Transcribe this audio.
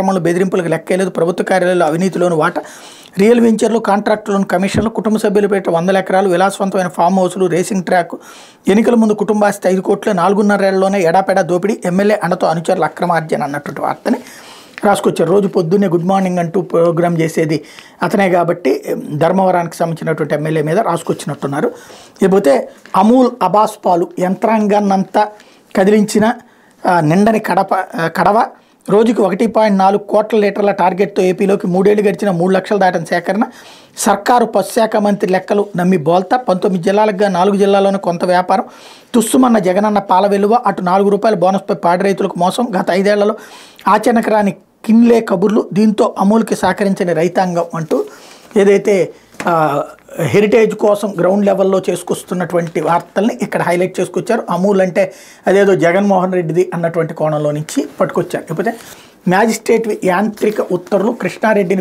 అక్రమంలో బెదిరింపులకు లెక్కలేదు ప్రభుత్వ కార్యాలయాలు అవినీతిలోని వాట రియల్ వెంచర్లు కాంట్రాక్టులను కమిషన్లు కుటుంబ సభ్యులు పెట్టే వందల ఎకరాలు విలాసవంతమైన ఫామ్ హౌస్లు రేసింగ్ ట్రాక్ ఎన్నికల ముందు కుటుంబాస్తి ఐదు కోట్లు నాలుగున్నరేళ్లలోనే ఎడాపెడా దోపిడీ ఎమ్మెల్యే అండతో అనుచరుల అక్రమార్జన అన్నటువంటి వార్తని రాసుకొచ్చారు రోజు పొద్దున్నే గుడ్ మార్నింగ్ అంటూ ప్రోగ్రామ్ చేసేది అతనే కాబట్టి ధర్మవరానికి సంబంధించినటువంటి ఎమ్మెల్యే మీద రాసుకొచ్చినట్టున్నారు లేకపోతే అమూల్ అబాస్ పాలు యంత్రాంగాన్నంతా కదిలించిన నిండని కడప కడవ రోజుకు ఒకటి పాయింట్ నాలుగు కోట్ల లీటర్ల టార్గెట్తో ఏపీలోకి మూడేళ్లు గడిచిన మూడు లక్షల దాటిన సేకరణ సర్కారు పశుశాఖ మంత్రి లెక్కలు నమ్మి బోల్తా పంతొమ్మిది జిల్లాలకు నాలుగు జిల్లాల్లోనే కొంత వ్యాపారం తుస్సుమన్న జగనన్న పాల విలువ అటు నాలుగు రూపాయల బోనస్పై పాడి రైతులకు మోసం గత ఐదేళ్లలో ఆచరణకు రాని కిన్లే కబుర్లు దీంతో అమూల్కి సహకరించని రైతాంగం అంటూ ఏదైతే హెరిటేజ్ కోసం గ్రౌండ్ లెవెల్లో చేసుకొస్తున్నటువంటి వార్తల్ని ఇక్కడ హైలైట్ చేసుకొచ్చారు అమూల్ అంటే అదేదో జగన్మోహన్ రెడ్డిది అన్నటువంటి కోణంలో నుంచి పట్టుకొచ్చారు లేకపోతే మ్యాజిస్ట్రేట్ యాంత్రిక ఉత్తర్వులు కృష్ణారెడ్డిని